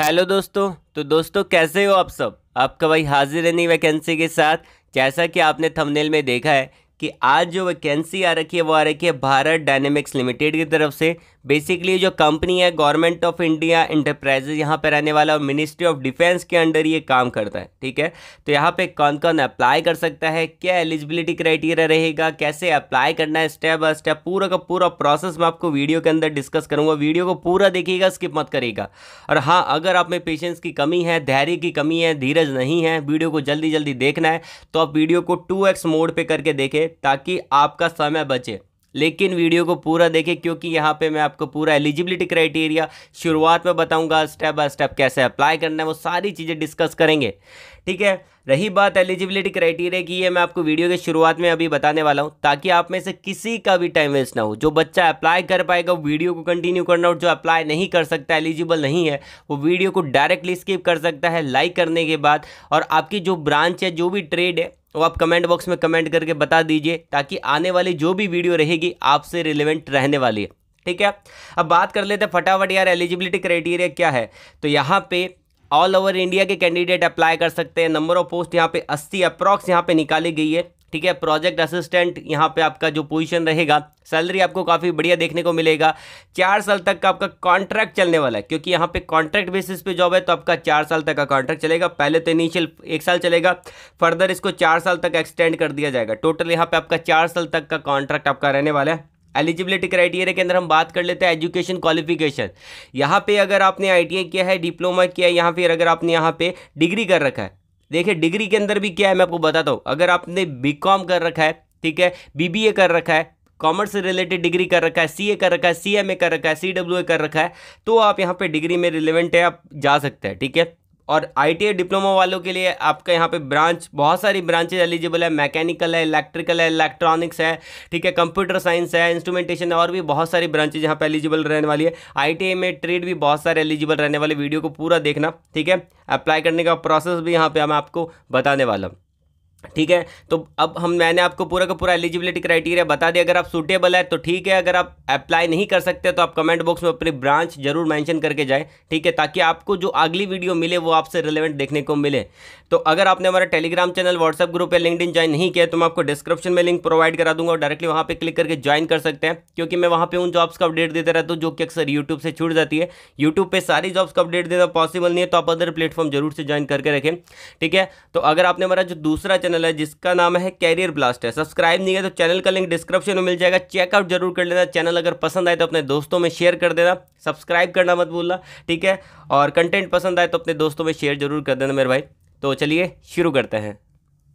hello दोस्तों तो दोस्तों कैसे हो आप सब आपका भाई हाजिर है नहीं वैकेंसी के साथ जैसा कि आपने थंबनेल में देखा है कि आज जो वैकेंसी आ रखी है वो आ रखी है भारत डायनेमिक्स लिमिटेड की तरफ से बेसिकली जो कंपनी है गवर्नमेंट ऑफ इंडिया इंटरप्राइजेज यहाँ पर रहने वाला और मिनिस्ट्री ऑफ डिफेंस के अंडर ये काम करता है ठीक है तो यहाँ पे कौन कौन अप्लाई कर सकता है क्या एलिजिबिलिटी क्राइटेरिया रहेगा कैसे अप्लाई करना है स्टेप बाय स्टेप पूरा का पूरा प्रोसेस मैं आपको वीडियो के अंदर डिस्कस करूँगा वीडियो को पूरा देखिएगा स्किप मत करेगा और हाँ अगर आप में पेशेंस की कमी है धैर्य की कमी है धीरज नहीं है वीडियो को जल्दी जल्दी देखना है तो आप वीडियो को टू मोड पर करके देखें ताकि आपका समय बचे लेकिन वीडियो को पूरा देखें क्योंकि यहाँ पे मैं आपको पूरा एलिजिबिलिटी क्राइटेरिया शुरुआत में बताऊंगा स्टेप बाय स्टेप कैसे अप्लाई करना है वो सारी चीज़ें डिस्कस करेंगे ठीक है रही बात एलिजिबिलिटी क्राइटेरिया की ये मैं आपको वीडियो के शुरुआत में अभी बताने वाला हूँ ताकि आप में से किसी का भी टाइम वेस्ट ना हो जो बच्चा अप्लाई कर पाएगा वो वीडियो को कंटिन्यू करना और जो अप्लाई नहीं कर सकता एलिजिबल नहीं है वो वीडियो को डायरेक्टली स्किप कर सकता है लाइक करने के बाद और आपकी जो ब्रांच है जो भी ट्रेड है वो आप कमेंट बॉक्स में कमेंट करके बता दीजिए ताकि आने वाली जो भी वीडियो रहेगी आपसे रिलेवेंट रहने वाली है ठीक है अब बात कर लेते हैं फटाफट यार एलिजिबिलिटी क्राइटेरिया क्या है तो यहाँ पे ऑल ओवर इंडिया के कैंडिडेट अप्लाई कर सकते हैं नंबर ऑफ पोस्ट यहाँ पे 80 अप्रॉक्स यहाँ पे निकाली गई है ठीक है प्रोजेक्ट असिस्टेंट यहाँ पे आपका जो पोजीशन रहेगा सैलरी आपको काफ़ी बढ़िया देखने को मिलेगा चार साल तक का आपका कॉन्ट्रैक्ट चलने वाला है क्योंकि यहाँ पे कॉन्ट्रैक्ट बेसिस पे जॉब है तो आपका चार साल तक का कॉन्ट्रैक्ट चलेगा पहले तो इनिशियल एक साल चलेगा फर्दर इसको चार साल तक एक्सटेंड कर दिया जाएगा टोटल यहाँ पर आपका चार साल तक का कॉन्ट्रैक्ट आपका रहने वाला है एलिजिबिलिटी क्राइटेरिया के अंदर हम बात कर लेते हैं एजुकेशन क्वालिफिकेशन यहाँ पे अगर आपने आई किया है डिप्लोमा किया है यहाँ फिर अगर आपने यहाँ पे डिग्री कर रखा है देखिए डिग्री के अंदर भी क्या है मैं आपको बताता हूँ अगर आपने बी कर रखा है ठीक है बी कर रखा है कॉमर्स से रिलेटेड डिग्री कर रखा है ए कर रखा है ए कर रखा है ए कर रखा है तो आप यहाँ पे डिग्री में रिलेवेंट है आप जा सकते हैं ठीक है और आई डिप्लोमा वालों के लिए आपका यहाँ पे ब्रांच बहुत सारी ब्रांचेज एलिजिबल है मैकेनिकल है इलेक्ट्रिकल है इलेक्ट्रॉनिक्स है ठीक है कंप्यूटर साइंस है इंस्ट्रूमेंटेशन है और भी बहुत सारी ब्रांचेज यहाँ पे एलिजिबल रहने वाली है आई में ट्रेड भी बहुत सारे एलिजिबल रहने वाले वीडियो को पूरा देखना ठीक है अप्लाई करने का प्रोसेस भी यहाँ पर मैं आपको बताने वाला हूँ ठीक है तो अब हम मैंने आपको पूरा का पूरा एलिजिबिलिटी क्राइटेरिया बता दिया अगर आप सूटेबल है तो ठीक है अगर आप अप्लाई नहीं कर सकते तो आप कमेंट बॉक्स में अपनी ब्रांच जरूर मेंशन करके जाएं ठीक है ताकि आपको जो अगली वीडियो मिले वो आपसे रिलेवेंट देखने को मिले तो अगर आपने हमारा टेलीग्राम चैनल व्हाट्सअप ग्रुप या लिंकड ज्वाइन नहीं किया तो मैं आपको डिस्क्रिप्शन में लिंक प्रोवाइड करा दूंगा और डायरेक्टली वहाँ पर क्लिक करके ज्वाइन कर सकते हैं क्योंकि मैं वहाँ पर उन जॉब्स का अपडेट देता रहता हूँ जो कि अक्सर यूट्यूब से छूट जाती है यूट्यूब पर सारी जॉब्स का अपडेट देना पॉसिबल नहीं है तो आप अदर प्लेटफॉर्म जरूर से ज्वाइन करके रखें ठीक है तो अगर आपने हमारा जो दूसरा चैनल है जिसका नाम है कैरियर ब्लास्ट है सब्सक्राइब नहीं है तो चैनल का लिंक डिस्क्रिप्शन में मिल जाएगा चेकआउट जरूर कर लेना चैनल अगर पसंद आए तो अपने दोस्तों में शेयर कर देना सब्सक्राइब करना मत भूलना ठीक है और कंटेंट पसंद आए तो अपने दोस्तों में शेयर जरूर कर देना मेरे भाई तो चलिए शुरू करते हैं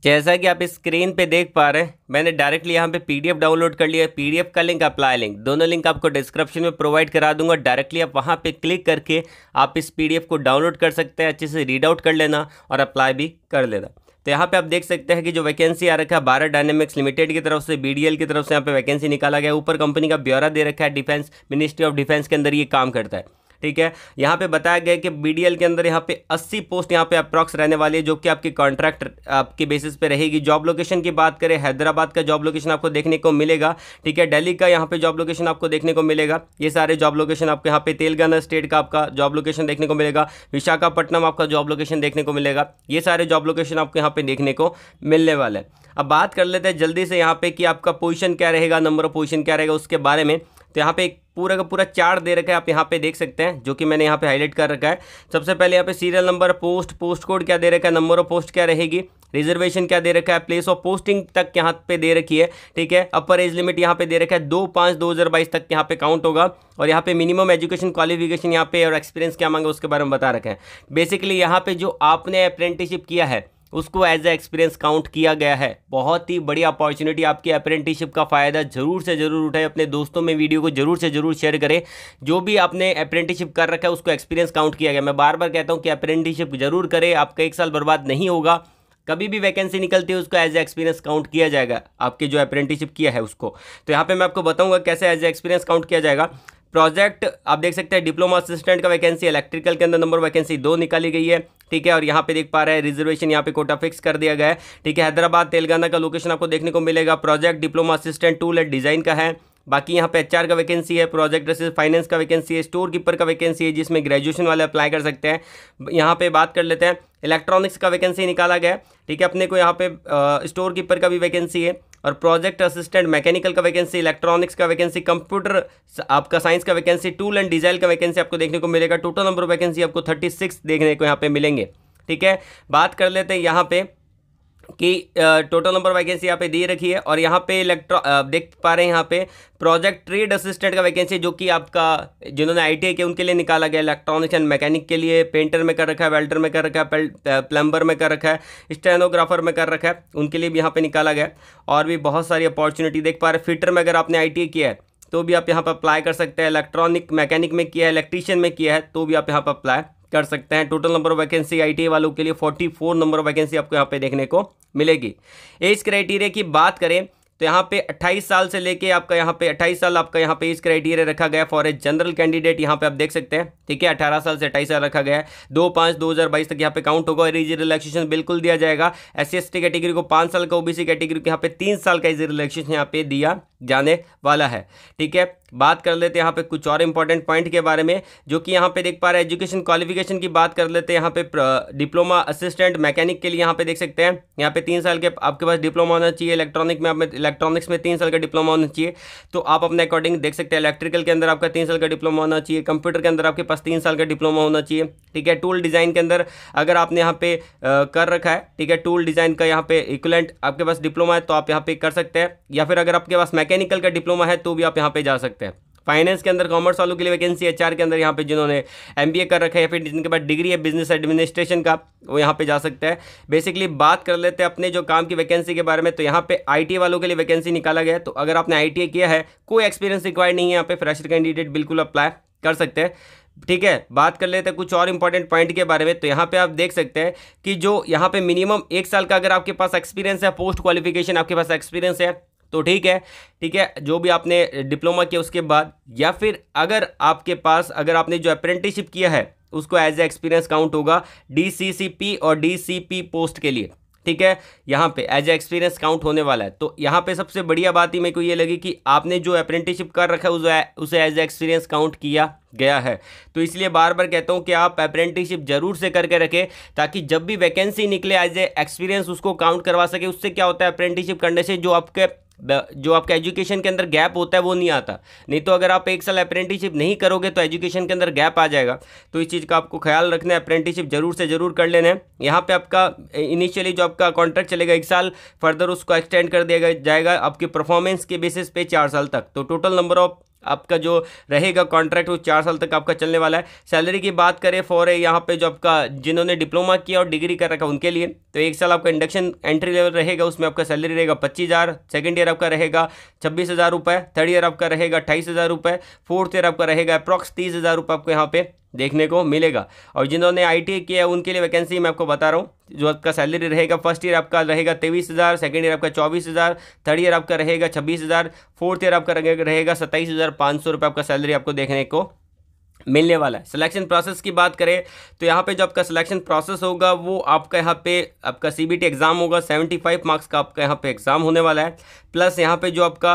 जैसा कि आप स्क्रीन पे देख पा रहे हैं मैंने डायरेक्टली यहाँ पे पीडीएफ डाउनलोड कर लिया है पीडीएफ का लिंक अप्लाई लिंक दोनों लिंक आपको डिस्क्रिप्शन में प्रोवाइड करा दूंगा डायरेक्टली आप वहाँ पे क्लिक करके आप इस पीडीएफ को डाउनलोड कर सकते हैं अच्छे से रीड आउट कर लेना और अप्लाई भी कर लेना तो यहाँ पे आप देख सकते हैं कि जो वैकेंसी आ रखा है भारत डायनेमिक्स लिमिटेड की तरफ से बीडीएल की तरफ से यहाँ पे वैकेंसी निकाला गया ऊपर कंपनी का ब्यौरा दे रखा है डिफेंस मिनिस्ट्री ऑफ डिफेंस के अंदर ये काम करता है ठीक है यहाँ पे बताया गया कि बी के अंदर यहाँ पे 80 पोस्ट यहाँ पे अप्रॉक्स रहने वाली है जो कि आपकी कॉन्ट्रैक्ट आपके बेसिस पे रहेगी जॉब लोकेशन की बात करें हैदराबाद का जॉब लोकेशन आपको देखने को मिलेगा ठीक है दिल्ली का यहाँ पे जॉब लोकेशन आपको देखने को मिलेगा ये सारे जॉब लोकेशन आपको यहाँ पे तेलंगाना स्टेट का आपका जॉब लोकेशन देखने को मिलेगा विशाखापट्टनम आपका जॉब लोकेशन देखने को मिलेगा ये सारे जॉब लोकेशन आपको यहाँ पे देखने को मिलने वाले हैं अब बात कर लेते हैं जल्दी से यहाँ पे कि आपका पोजीशन क्या रहेगा नंबर ऑफ पोजीशन क्या रहेगा उसके बारे में तो यहाँ पे एक पूरा का पूरा चार्ट दे रखा है आप यहाँ पे देख सकते हैं जो कि मैंने यहाँ पे हाईलाइट कर रखा है सबसे पहले यहाँ पे serial number post post code क्या दे रखा है नंबर ऑफ पोस्ट क्या रहेगी रिजर्वेशन क्या दे रखा है प्लेस ऑफ पोस्टिंग तक यहाँ पे दे रखी है ठीक है अपर एज लिमिट यहाँ पे दे रखा है दो पाँच दो हज़ार बाईस तक यहाँ पे काउंट होगा और यहाँ पे मिनिमम एजुकेशन क्वालिफिकेशन यहाँ पे और एक्सपीरियंस क्या मांगा उसके बारे में बता रखें बेसिकली यहाँ पे जो आपने अप्रेंटिसिप किया है उसको एज ए एक्सपीरियंस काउंट किया गया है बहुत ही बड़ी अपॉर्चुनिटी आपकी अप्रेंटिसशिप का फ़ायदा ज़रूर से ज़रूर उठाए अपने दोस्तों में वीडियो को ज़रूर से ज़रूर शेयर करें जो भी आपने अप्रेंटिसशिप कर रखा है उसको एक्सपीरियंस काउंट किया गया मैं बार बार कहता हूँ कि अप्रेंटिसशिप ज़रूर करें आपका एक साल बर्बाद नहीं होगा कभी भी वैकेंसी निकलती है उसको एज ए एक्सपीरियंस काउंट किया जाएगा आपके जो अप्रेंटिसशिप किया है उसको तो यहाँ पे मैं आपको बताऊंगा कैसे एज ए एक्सपीरियंस काउंट किया जाएगा प्रोजेक्ट आप देख सकते हैं डिप्लोमा असिस्टेंट का वैकेंसी इलेक्ट्रिकल के अंदर नंबर वैकेंसी दो निकाली गई है ठीक है और यहाँ पे देख पा रहे हैं रिजर्वेशन यहाँ पे कोटा फिक्स कर दिया गया है ठीक है हैदराबाद तेलंगाना का लोकेशन आपको देखने को मिलेगा project diploma assistant tool and design का है बाकी यहाँ पे एच का वैकेंसी है प्रोजेक्ट असिस्ट फाइनेंस का वैकेंसी है स्टोर कीपर का वैकेंसी है जिसमें ग्रेजुएशन वाले अप्लाई कर सकते हैं यहाँ पे बात कर लेते हैं इलेक्ट्रॉनिक्स का वैकेंसी निकाला गया ठीक है अपने को यहाँ पे स्टोर कीपर का भी वैकेंसी है और प्रोजेक्ट असिस्टेंट मैकेनिकल का वैकेंसी इलेक्ट्रॉनिक्स का वैकेंसी कंप्यूटर आपका साइंस का वैकेंसी टूल एंड डिजाइल का वैकेंसी आपको देखने को मिलेगा टोटल नंबर ऑफ वैकेंसी आपको थर्टी सिक्स देखने को यहाँ पर मिलेंगे ठीक है बात कर लेते हैं यहाँ पे कि टोटल नंबर वैकेंसी यहाँ पे दी रखी है और यहाँ पे इलेक्ट्रो देख पा रहे हैं यहाँ पे प्रोजेक्ट ट्रेड असिस्टेंट का वैकेंसी जो कि आपका जिन्होंने आई टी के उनके लिए निकाला गया इलेक्ट्रॉनिक्स एंड मैकेनिक के लिए पेंटर में कर रखा है वेल्डर में कर रखा है प्लम्बर में कर रखा है स्टेनोग्राफर में कर रखा है उनके लिए भी यहाँ पर निकाला गया और भी बहुत सारी अपॉर्चुनिटी देख पा रहे हैं फिटर में अगर आपने आई किया है तो भी आप यहाँ पर अप्लाई कर सकते हैं इलेक्ट्रॉनिक मैकेनिक में किया है इलेक्ट्रीशियन में किया है तो भी आप यहाँ पर अप्लाई कर सकते हैं total number of vacancy I वालों के लिए 44 नंबर ऑफ वैकेंसी आपको यहाँ पे देखने को मिलेगी एज क्राइटेरिया की बात करें तो यहाँ पे 28 साल से लेके आपका यहाँ पे 28 साल आपका यहाँ पे इस क्राइटेरिया रखा गया फॉर ए जनरल कैंडिडेट यहाँ पे आप देख सकते हैं ठीक है 18 साल से 28 साल रखा गया है दो पाँच 2022 तक यहाँ पे काउंट होगा और इजी रिलैक्सेशन बिल्कुल दिया जाएगा एस सी कैटेगरी को पाँच साल का ओबीसी कैटेगरी को यहाँ पे तीन साल का इजी रिलैक्सेशन यहाँ पे दिया जाने वाला है ठीक है बात कर लेते हैं यहाँ पे कुछ और इंपॉर्टेंट पॉइंट के बारे में जो कि यहाँ पे देख पा रहे हैं एजुकेशन क्वालिफिकेशन की बात कर लेते हैं यहाँ पे डिप्लोमा असिस्टेंट मैकेनिक के लिए यहाँ पे देख सकते हैं यहाँ पे तीन साल के आपके पास डिप्लोमा होना चाहिए इलेक्ट्रॉनिक में आप इलेक्ट्रॉनिक्स में तीन साल का डिप्लोमा होना चाहिए तो आप अपने अकॉर्डिंग देख सकते हैं इलेक्ट्रिकल के अंदर आपका तीन साल का डिप्लोमा होना चाहिए कंप्यूटर के अंदर आपके पास तीन साल का डिप्लोमा होना चाहिए ठीक है टूल डिज़ाइन के अंदर अगर आपने यहाँ पे कर रखा है ठीक है टूल डिज़ाइन का यहाँ पे इक्वलेंट आपके पास डिप्लोमा है तो आप यहाँ पे कर सकते हैं या फिर अगर आपके पास मैकेनिकल का डिप्लोमा है तो भी आप यहाँ पे जा सकते हैं फाइनेंस के अंदर कॉमर्स वालों के लिए वैकेंसी एच के अंदर यहाँ पे जिन्होंने एम कर रखा है या फिर जिनके पास डिग्री है बिजनेस एडमिनिस्ट्रेशन का वो यहाँ पे जा सकता है बेसिकली बात कर लेते हैं अपने जो काम की वैकेंसी के बारे में तो यहाँ पे आई वालों के लिए वैकेंसी निकाला गया तो अगर आपने आई किया है कोई एक्सपीरियंस रिक्वायर्ड नहीं है यहाँ पे फ्रेशर कैंडिडेट बिल्कुल अप्लाई कर सकते हैं ठीक है बात कर लेते हैं कुछ और इंपॉर्टेंट पॉइंट के बारे में तो यहाँ पे आप देख सकते हैं कि जो यहाँ पे मिनिमम एक साल का अगर आपके पास एक्सपीरियंस है पोस्ट क्वालिफिकेशन आपके पास एक्सपीरियंस है तो ठीक है ठीक है जो भी आपने डिप्लोमा किया उसके बाद या फिर अगर आपके पास अगर आपने जो अप्रेंटिसशिप किया है उसको एज ए एक्सपीरियंस काउंट होगा डी और डी पोस्ट के लिए ठीक है यहाँ पे एज ए एक्सपीरियंस काउंट होने वाला है तो यहाँ पे सबसे बढ़िया बात ही मेरे को ये लगी कि आपने जो अप्रेंटिसशिप कर रखा है उसे उसे एज ए एक्सपीरियंस काउंट किया गया है तो इसलिए बार बार कहता हूँ कि आप अप्रेंटिसशिप जरूर से करके रखें ताकि जब भी वैकेंसी निकले एज ए एक्सपीरियंस उसको काउंट करवा सके उससे क्या होता है अप्रेंटिसशिप करने से जो आपके जो आपका एजुकेशन के अंदर गैप होता है वो नहीं आता नहीं तो अगर आप एक साल अप्रेंटिसशिप नहीं करोगे तो एजुकेशन के अंदर गैप आ जाएगा तो इस चीज़ का आपको ख्याल रखना है अप्रेंटिसशिप जरूर से ज़रूर कर लेना है यहाँ पर आपका इनिशियली जो आपका कॉन्ट्रैक्ट चलेगा एक साल फर्दर उसको एक्सटेंड कर दिया जाएगा आपके परफॉर्मेंस के बेसिस पे चार साल तक तो टोटल नंबर ऑफ आपका जो रहेगा कॉन्ट्रैक्ट वो चार साल तक आपका चलने वाला है सैलरी की बात करें फॉर ए यहाँ पे जो आपका जिन्होंने डिप्लोमा किया और डिग्री कर रखा उनके लिए तो एक साल आपका इंडक्शन एंट्री लेवल रहेगा उसमें आपका सैलरी रहेगा पच्चीस हज़ार सेकेंड ईयर आपका रहेगा छब्बीस हज़ार रुपये थर्ड ईयर आपका रहेगा अट्ठाईस हज़ार रुपये फोर्थ ईयर आपका रहेगा अप्रॉक्स तीस हज़ार रुपये आपको यहाँ पे देखने को मिलेगा और जिन्होंने आई टी किया है उनके लिए वैकेंसी मैं आपको बता रहा हूँ जो आपका सैलरी रहेगा फर्स्ट ईयर आपका रहेगा तेईस हज़ार सेकेंड ईयर आपका चौबीस हज़ार थर्ड ईयर आपका रहेगा छब्बीस हज़ार फोर्थ ईयर आपका रहेगा सत्ताईस हज़ार पाँच सौ रुपये आपका सैलरी आपको देखने को मिलने वाला है सिलेक्शन प्रोसेस की बात करें तो यहाँ पे जो आपका सिलेक्शन प्रोसेस होगा वो आपका यहाँ पे आपका सी एग्ज़ाम होगा 75 मार्क्स का आपका यहाँ पे एग्ज़ाम होने वाला है प्लस यहाँ पे जो आपका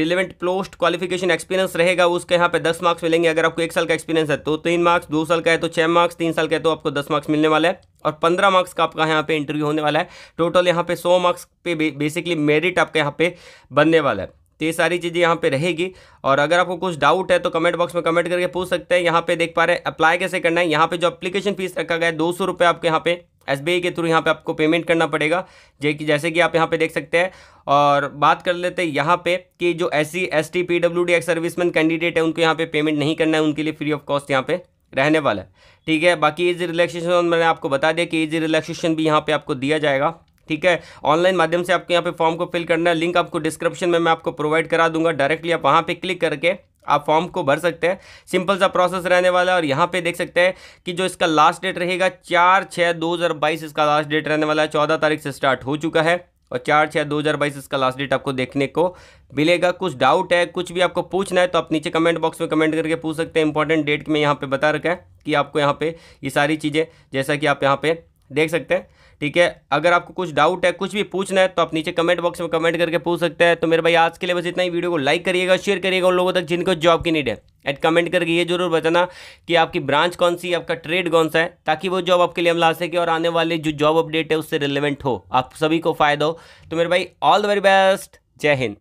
रिलेवेंट पोस्ट क्वालिफिकेशन एक्सपीरियंस रहेगा उसके यहाँ पे 10 मार्क्स मिलेंगे अगर आपको एक साल का एक्सपीरियंस है तो तीन मार्क्स दो साल का है तो छः मार्क्स तीन साल का है तो आपको दस मार्क्स मिलने वाला है और पंद्रह मार्क्स का आपका यहाँ पे इंटरव्यू होने वाला है टोटल यहाँ पे सौ मार्क्स पे बेसिकली मेरिट आपका यहाँ पे बनने वाला है तो ये सारी चीज़ें यहाँ पे रहेगी और अगर आपको कुछ डाउट है तो कमेंट बॉक्स में कमेंट करके पूछ सकते हैं यहाँ पे देख पा रहे हैं अप्लाई कैसे करना है यहाँ पे जो एप्लीकेशन फीस रखा गया है दो सौ रुपये आपके यहाँ पे एस के थ्रू यहाँ पे आपको पेमेंट करना पड़ेगा जे कि जैसे कि आप यहाँ पे देख सकते हैं और बात कर लेते हैं यहाँ पे कि जो S C S T P W D ex serviceman candidate है उनको यहाँ पे पेमेंट नहीं करना है उनके लिए फ्री ऑफ कॉस्ट यहाँ पे रहने वाला है ठीक है बाकी इजी रिलैक्सेशन मैंने आपको बता दिया कि इजी रिलैक्सेशन भी यहाँ पे आपको दिया जाएगा ठीक है ऑनलाइन माध्यम से आपको यहाँ पे फॉर्म को फिल करना है लिंक आपको डिस्क्रिप्शन में मैं आपको प्रोवाइड करा दूंगा डायरेक्टली आप वहाँ पे क्लिक करके आप फॉर्म को भर सकते हैं सिंपल सा प्रोसेस रहने वाला है और यहाँ पे देख सकते हैं कि जो इसका लास्ट डेट रहेगा चार छः दो हज़ार बाईस इसका लास्ट डेट रहने वाला है चौदह तारीख से स्टार्ट हो चुका है और चार छः दो हज़ार बाईस इसका लास्ट डेट आपको देखने को मिलेगा कुछ डाउट है कुछ भी आपको पूछना है तो आप नीचे कमेंट बॉक्स में कमेंट करके पूछ सकते हैं इंपॉर्टेंट डेट में यहाँ पे बता रखा है कि आपको यहाँ पे ये सारी चीज़ें जैसा कि आप यहाँ पे देख सकते हैं ठीक है अगर आपको कुछ डाउट है कुछ भी पूछना है तो आप नीचे कमेंट बॉक्स में कमेंट करके पूछ सकते हैं तो मेरे भाई आज के लिए बस इतना ही वीडियो को लाइक करिएगा शेयर करिएगा उन लोगों तक जिनको जॉब की नीड है एट कमेंट करके ये जरूर बताना कि आपकी ब्रांच कौन सी आपका ट्रेड कौन सा है ताकि वो जॉब आपके लिए हम ला सके और आने वाले जो जॉब अपडेट है उससे रिलेवेंट हो आप सभी को फायदा हो तो मेरे भाई ऑल द वेरी बेस्ट जय हिंद